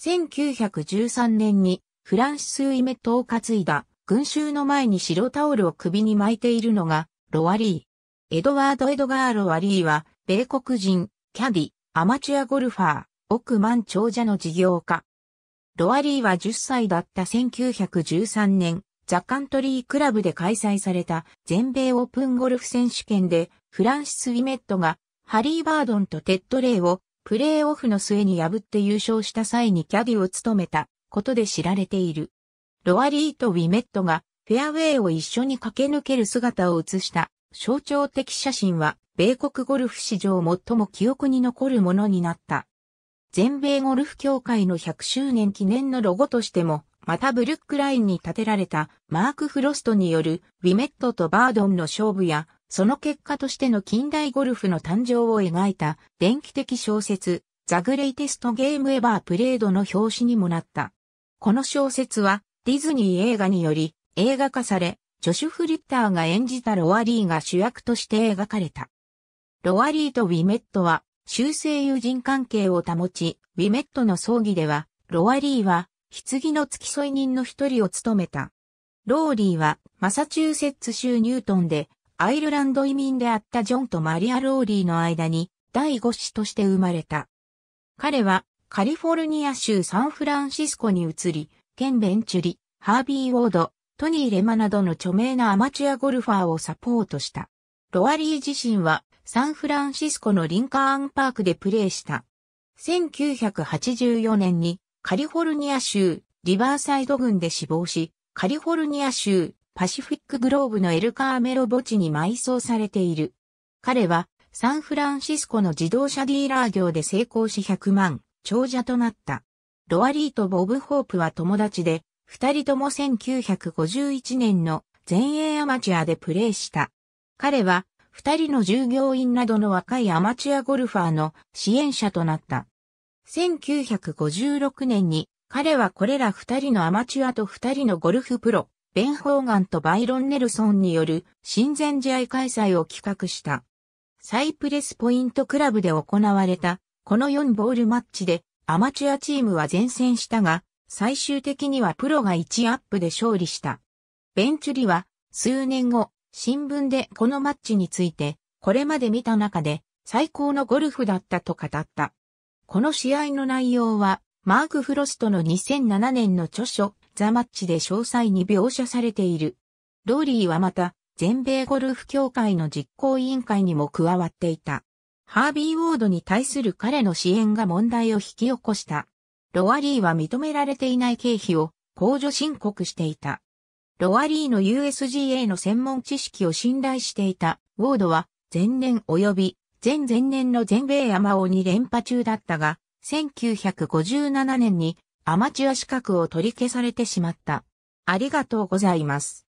1913年にフランシス・ウィメットを担いだ群衆の前に白タオルを首に巻いているのがロワリー。エドワード・エドガー・ロワリーは米国人、キャディ、アマチュアゴルファー、億万長者の事業家。ロワリーは10歳だった1913年、ザ・カントリー・クラブで開催された全米オープンゴルフ選手権でフランシス・ウィメットがハリー・バードンとテッド・レイをプレーオフの末に破って優勝した際にキャディを務めたことで知られている。ロアリーとウィメットがフェアウェイを一緒に駆け抜ける姿を写した象徴的写真は米国ゴルフ史上最も記憶に残るものになった。全米ゴルフ協会の100周年記念のロゴとしても、またブルックラインに建てられたマーク・フロストによるウィメットとバードンの勝負やその結果としての近代ゴルフの誕生を描いた電気的小説、ザ・グレイテスト・ゲーム・エバー・プレイドの表紙にもなった。この小説はディズニー映画により映画化され、ジョシュ・フリッターが演じたロアリーが主役として描かれた。ロアリーとウィメットは修正友人関係を保ち、ウィメットの葬儀では、ロアリーは棺の付き添い人の一人を務めた。ローリーはマサチューセッツ州ニュートンでアイルランド移民であったジョンとマリア・ローリーの間に第五子として生まれた。彼はカリフォルニア州サンフランシスコに移り、ケン・ベンチュリ、ハービー・ウォード、トニー・レマなどの著名なアマチュアゴルファーをサポートした。ロアリー自身はサンフランシスコのリンカーンパークでプレーした。1984年にカリフォルニア州リバーサイド郡で死亡し、カリフォルニア州パシフィックグローブのエルカーメロ墓地に埋葬されている。彼は、サンフランシスコの自動車ディーラー業で成功し100万、長者となった。ロアリーとボブ・ホープは友達で、二人とも1951年の全英アマチュアでプレーした。彼は、二人の従業員などの若いアマチュアゴルファーの支援者となった。1956年に、彼はこれら二人のアマチュアと二人のゴルフプロ、ベン・ホーガンとバイロン・ネルソンによる親善試合開催を企画した。サイプレスポイントクラブで行われた、この4ボールマッチでアマチュアチームは前線したが、最終的にはプロが1アップで勝利した。ベンチュリは数年後、新聞でこのマッチについて、これまで見た中で最高のゴルフだったと語った。この試合の内容は、マーク・フロストの2007年の著書、ザ・マッチで詳細に描写されている。ローリーはまた、全米ゴルフ協会の実行委員会にも加わっていた。ハービー・ウォードに対する彼の支援が問題を引き起こした。ロアリーは認められていない経費を控除申告していた。ロアリーの USGA の専門知識を信頼していたウォードは前年及び前々年の全米山王を2連覇中だったが、1957年にアマチュア資格を取り消されてしまった。ありがとうございます。